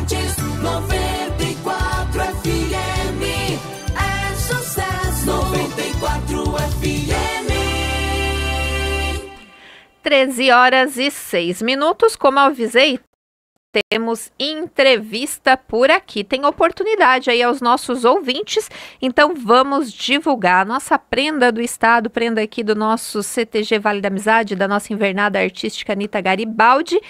Bandeirantes, 94 FM. É sucesso, 94 FM. 13 horas e 6 minutos, como avisei, temos entrevista por aqui. Tem oportunidade aí aos nossos ouvintes, então vamos divulgar a nossa prenda do Estado, prenda aqui do nosso CTG Vale da Amizade, da nossa invernada artística Anitta Garibaldi,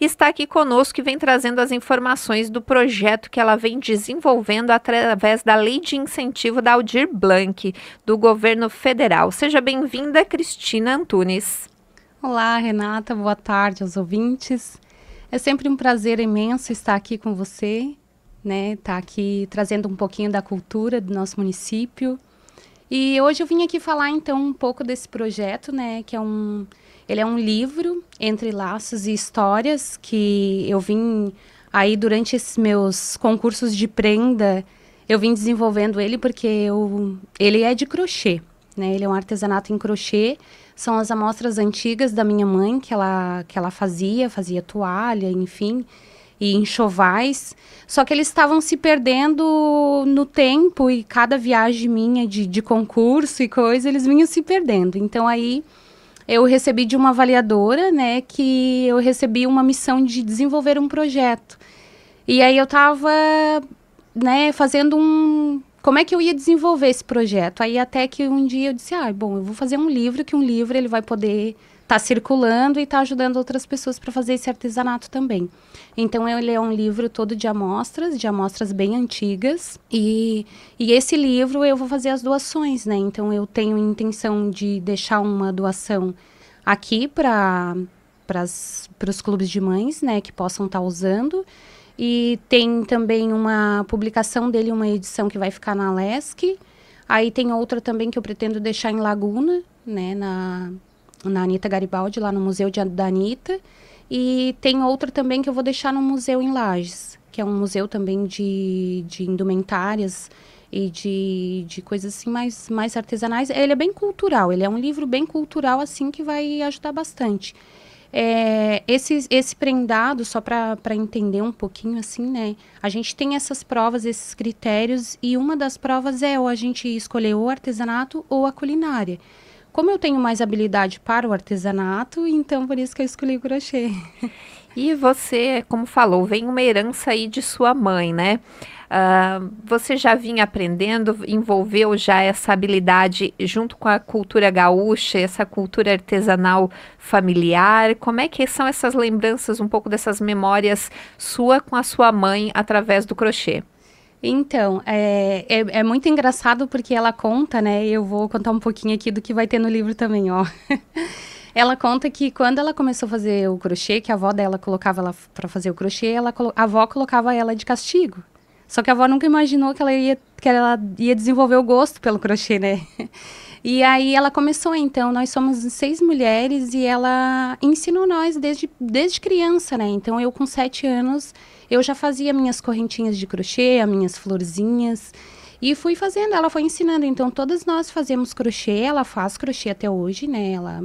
está aqui conosco e vem trazendo as informações do projeto que ela vem desenvolvendo através da Lei de Incentivo da Aldir Blanc, do governo federal. Seja bem-vinda, Cristina Antunes. Olá, Renata, boa tarde aos ouvintes. É sempre um prazer imenso estar aqui com você, né? Estar tá aqui trazendo um pouquinho da cultura do nosso município. E hoje eu vim aqui falar então um pouco desse projeto, né, que é um ele é um livro entre laços e histórias que eu vim aí durante esses meus concursos de prenda, eu vim desenvolvendo ele porque eu ele é de crochê. Né? Ele é um artesanato em crochê. São as amostras antigas da minha mãe que ela, que ela fazia, fazia toalha, enfim, e enxovais. Só que eles estavam se perdendo no tempo e cada viagem minha de, de concurso e coisa, eles vinham se perdendo. Então aí eu recebi de uma avaliadora, né, que eu recebi uma missão de desenvolver um projeto. E aí eu estava, né, fazendo um como é que eu ia desenvolver esse projeto? Aí até que um dia eu disse, ah, bom, eu vou fazer um livro, que um livro ele vai poder estar tá circulando e estar tá ajudando outras pessoas para fazer esse artesanato também. Então ele é um livro todo de amostras, de amostras bem antigas e, e esse livro eu vou fazer as doações, né? Então eu tenho intenção de deixar uma doação aqui para para os clubes de mães, né, que possam estar tá usando e tem também uma publicação dele, uma edição que vai ficar na Lesk. Aí tem outra também que eu pretendo deixar em Laguna, né, na, na Anitta Garibaldi, lá no Museu de, da Anitta. E tem outra também que eu vou deixar no museu em Lages, que é um museu também de, de indumentárias e de, de coisas assim mais, mais artesanais. Ele é bem cultural, ele é um livro bem cultural, assim, que vai ajudar bastante. É, esse, esse prendado, só para entender um pouquinho, assim, né? A gente tem essas provas, esses critérios, e uma das provas é ou a gente escolher o artesanato ou a culinária. Como eu tenho mais habilidade para o artesanato, então por isso que eu escolhi o crochê. E você, como falou, vem uma herança aí de sua mãe, né? Uh, você já vinha aprendendo, envolveu já essa habilidade junto com a cultura gaúcha, essa cultura artesanal familiar? Como é que são essas lembranças, um pouco dessas memórias sua com a sua mãe através do crochê? Então, é, é, é, muito engraçado porque ela conta, né? Eu vou contar um pouquinho aqui do que vai ter no livro também, ó. Ela conta que quando ela começou a fazer o crochê, que a avó dela colocava ela para fazer o crochê, ela a avó colocava ela de castigo. Só que a avó nunca imaginou que ela ia que ela ia desenvolver o gosto pelo crochê, né? E aí ela começou, então, nós somos seis mulheres e ela ensinou nós desde, desde criança, né? Então eu com sete anos, eu já fazia minhas correntinhas de crochê, minhas florzinhas e fui fazendo, ela foi ensinando. Então todas nós fazemos crochê, ela faz crochê até hoje, né? Ela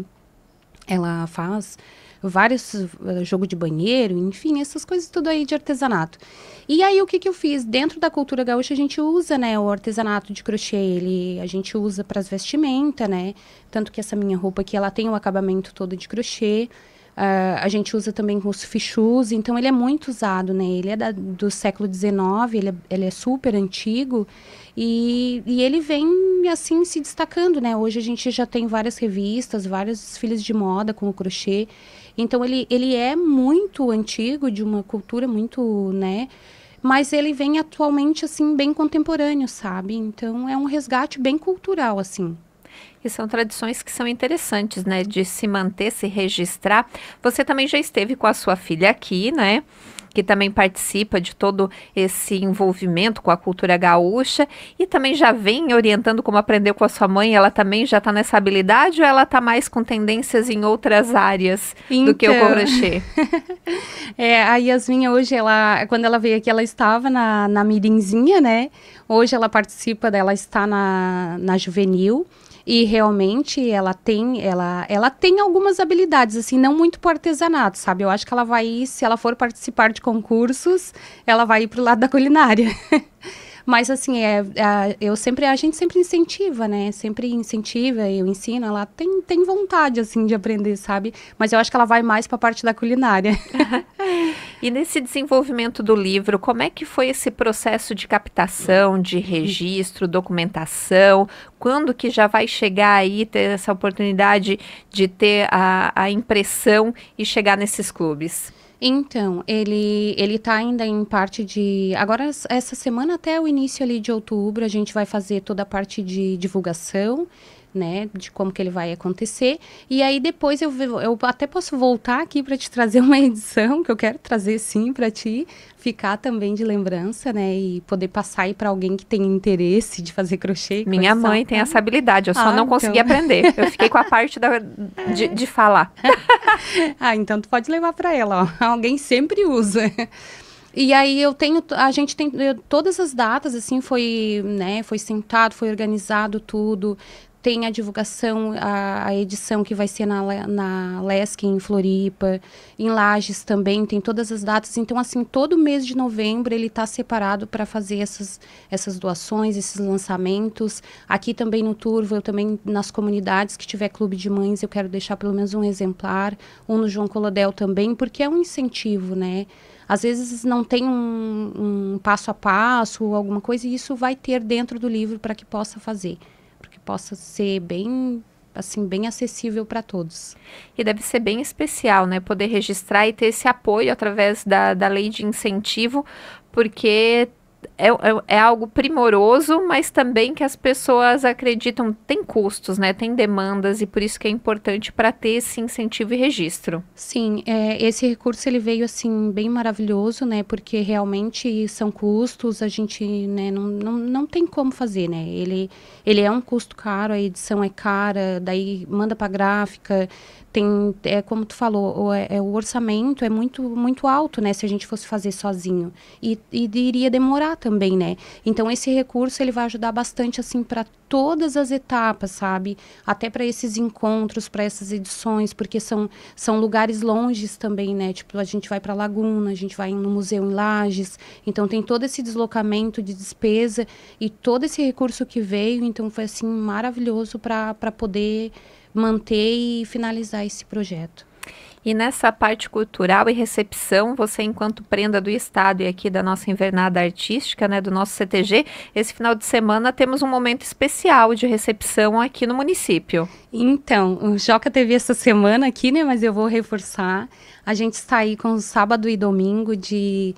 ela faz vários eh, jogo de banheiro, enfim, essas coisas tudo aí de artesanato. E aí o que, que eu fiz? Dentro da cultura gaúcha a gente usa, né, o artesanato de crochê, ele a gente usa para as vestimentas, né? Tanto que essa minha roupa aqui, ela tem o um acabamento todo de crochê. Uh, a gente usa também com os fichus, então ele é muito usado, né? Ele é da, do século XIX, ele é, ele é super antigo e, e, ele vem assim se destacando, né? Hoje a gente já tem várias revistas, vários desfiles de moda com o crochê, então ele, ele é muito antigo, de uma cultura muito, né? Mas ele vem atualmente assim bem contemporâneo, sabe? Então é um resgate bem cultural assim. E são tradições que são interessantes, né? De se manter, se registrar. Você também já esteve com a sua filha aqui, né? que também participa de todo esse envolvimento com a cultura gaúcha e também já vem orientando como aprendeu com a sua mãe, ela também já está nessa habilidade ou ela está mais com tendências em outras áreas então... do que o então. crochê? é, a Yasmin hoje, ela, quando ela veio aqui, ela estava na, na mirinzinha, né? Hoje ela participa, ela está na, na juvenil. E realmente ela tem, ela, ela tem algumas habilidades, assim, não muito para artesanato, sabe? Eu acho que ela vai, se ela for participar de concursos, ela vai ir pro lado da culinária. Mas assim, é, é, eu sempre, a gente sempre incentiva, né? Sempre incentiva, eu ensino, ela tem, tem vontade, assim, de aprender, sabe? Mas eu acho que ela vai mais para a parte da culinária. E nesse desenvolvimento do livro, como é que foi esse processo de captação, de registro, documentação? Quando que já vai chegar aí, ter essa oportunidade de ter a, a impressão e chegar nesses clubes? Então, ele ele tá ainda em parte de agora essa semana até o início ali de outubro, a gente vai fazer toda a parte de divulgação né, de como que ele vai acontecer. E aí depois eu, eu até posso voltar aqui para te trazer uma edição que eu quero trazer sim para ti, ficar também de lembrança, né, e poder passar aí para alguém que tem interesse de fazer crochê. Minha mãe tem né? essa habilidade, eu só ah, não então... consegui aprender. Eu fiquei com a parte da, de, de falar. ah, então tu pode levar para ela, ó. Alguém sempre usa. E aí eu tenho, a gente tem eu, todas as datas, assim, foi, né, foi sentado, foi organizado tudo, tem a divulgação, a, a edição que vai ser na, na Lesc, em Floripa, em Lages também, tem todas as datas. Então, assim, todo mês de novembro ele está separado para fazer essas, essas doações, esses lançamentos. Aqui também no Turvo, eu também nas comunidades que tiver clube de mães, eu quero deixar pelo menos um exemplar, um no João Colodel também, porque é um incentivo, né? às vezes não tem um, um passo a passo ou alguma coisa, e isso vai ter dentro do livro para que possa fazer possa ser bem assim bem acessível para todos. E deve ser bem especial, né, poder registrar e ter esse apoio através da, da lei de incentivo, porque é, é, é, algo primoroso, mas também que as pessoas acreditam tem custos, né? Tem demandas e por isso que é importante para ter esse incentivo e registro. Sim, é, esse recurso ele veio assim bem maravilhoso, né? Porque realmente são custos, a gente né, não, não, não tem como fazer, né? Ele, ele é um custo caro, a edição é cara, daí manda para gráfica, tem é como tu falou o, é, é, o orçamento é muito muito alto né se a gente fosse fazer sozinho e, e iria demorar também né então esse recurso ele vai ajudar bastante assim para todas as etapas sabe até para esses encontros para essas edições porque são são lugares longes também né tipo a gente vai para Laguna a gente vai no museu em Lages então tem todo esse deslocamento de despesa e todo esse recurso que veio então foi assim maravilhoso para para poder manter e finalizar esse projeto. E nessa parte cultural e recepção, você, enquanto prenda do Estado e aqui da nossa invernada artística, né, do nosso CTG, esse final de semana temos um momento especial de recepção aqui no município. Então, o Joca teve essa semana aqui, né, mas eu vou reforçar. A gente está aí com sábado e domingo de.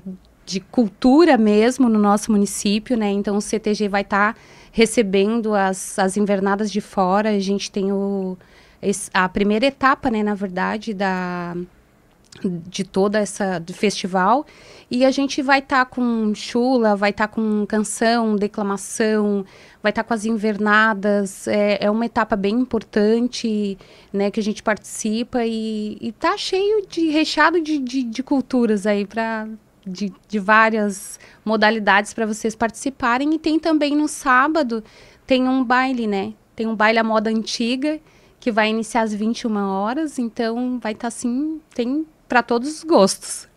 Uh, de cultura mesmo no nosso município, né? Então o CTG vai estar tá recebendo as, as invernadas de fora. A gente tem o, a primeira etapa, né, na verdade, da, de toda essa do festival e a gente vai estar tá com chula, vai estar tá com canção, declamação, vai estar tá com as invernadas, é, é, uma etapa bem importante, né, que a gente participa e, e tá cheio de recheado de, de, de culturas aí para de, de várias modalidades para vocês participarem. E tem também no sábado, tem um baile, né? Tem um baile à moda antiga, que vai iniciar às 21 horas. Então, vai estar tá, assim, tem para todos os gostos.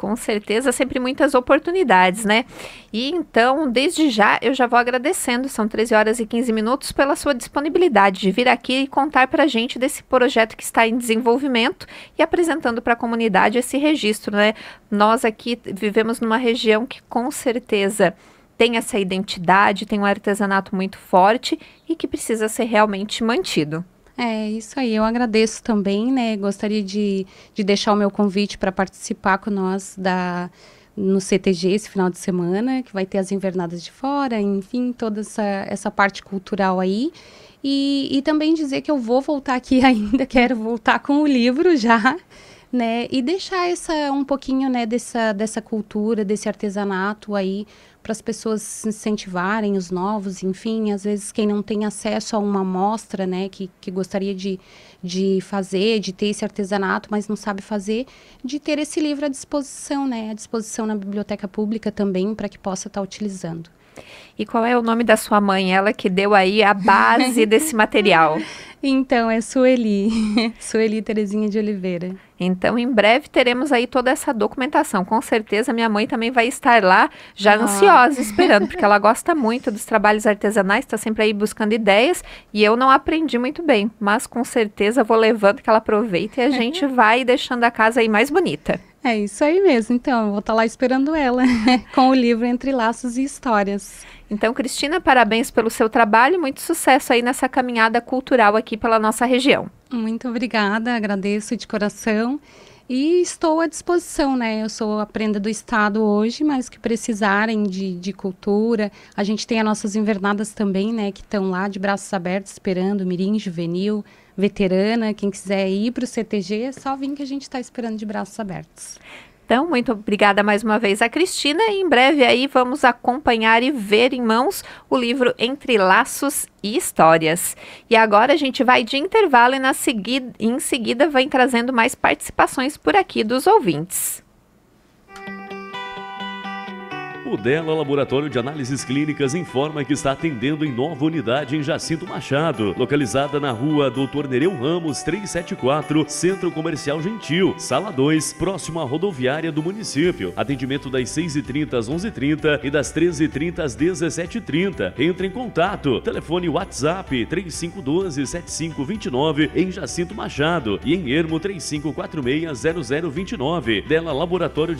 Com certeza, sempre muitas oportunidades, né? E então, desde já, eu já vou agradecendo, são 13 horas e 15 minutos, pela sua disponibilidade de vir aqui e contar para a gente desse projeto que está em desenvolvimento e apresentando para a comunidade esse registro, né? Nós aqui vivemos numa região que, com certeza, tem essa identidade, tem um artesanato muito forte e que precisa ser realmente mantido. É, isso aí. Eu agradeço também, né? Gostaria de, de deixar o meu convite para participar com nós da no CTG esse final de semana, que vai ter as invernadas de fora, enfim, toda essa, essa parte cultural aí. E, e também dizer que eu vou voltar aqui ainda, quero voltar com o livro já né? E deixar essa um pouquinho, né, dessa dessa cultura, desse artesanato aí para as pessoas se incentivarem os novos, enfim, às vezes quem não tem acesso a uma amostra, né, que, que gostaria de, de fazer, de ter esse artesanato, mas não sabe fazer, de ter esse livro à disposição, né, à disposição na biblioteca pública também para que possa estar tá utilizando. E qual é o nome da sua mãe? Ela que deu aí a base desse material. Então, é Sueli. Sueli Terezinha de Oliveira. Então, em breve teremos aí toda essa documentação. Com certeza, minha mãe também vai estar lá, já ah. ansiosa, esperando, porque ela gosta muito dos trabalhos artesanais, está sempre aí buscando ideias. E eu não aprendi muito bem, mas com certeza vou levando que ela aproveita e a gente vai deixando a casa aí mais bonita. É isso aí mesmo. Então, eu vou estar tá lá esperando ela com o livro Entre Laços e Histórias. Então, Cristina, parabéns pelo seu trabalho e muito sucesso aí nessa caminhada cultural aqui pela nossa região. Muito obrigada, agradeço de coração e estou à disposição, né? Eu sou a prenda do Estado hoje, mas que precisarem de, de cultura. A gente tem as nossas invernadas também, né? Que estão lá de braços abertos esperando, mirim juvenil, veterana, quem quiser ir para o CTG, é só vir que a gente está esperando de braços abertos. Então, muito obrigada mais uma vez à Cristina e em breve aí vamos acompanhar e ver em mãos o livro Entre Laços e Histórias. E agora a gente vai de intervalo e na seguida, em seguida vem trazendo mais participações por aqui dos ouvintes. O Dela Laboratório de Análises Clínicas informa que está atendendo em nova unidade em Jacinto Machado, localizada na rua Doutor Nereu Ramos 374, Centro Comercial Gentil, Sala 2, próximo à rodoviária do município. Atendimento das 6h30 às 11h30 e das 13h30 às 17h30. Entre em contato. Telefone WhatsApp 3512-7529 em Jacinto Machado e em Ermo 3546-0029. Dela Laboratório de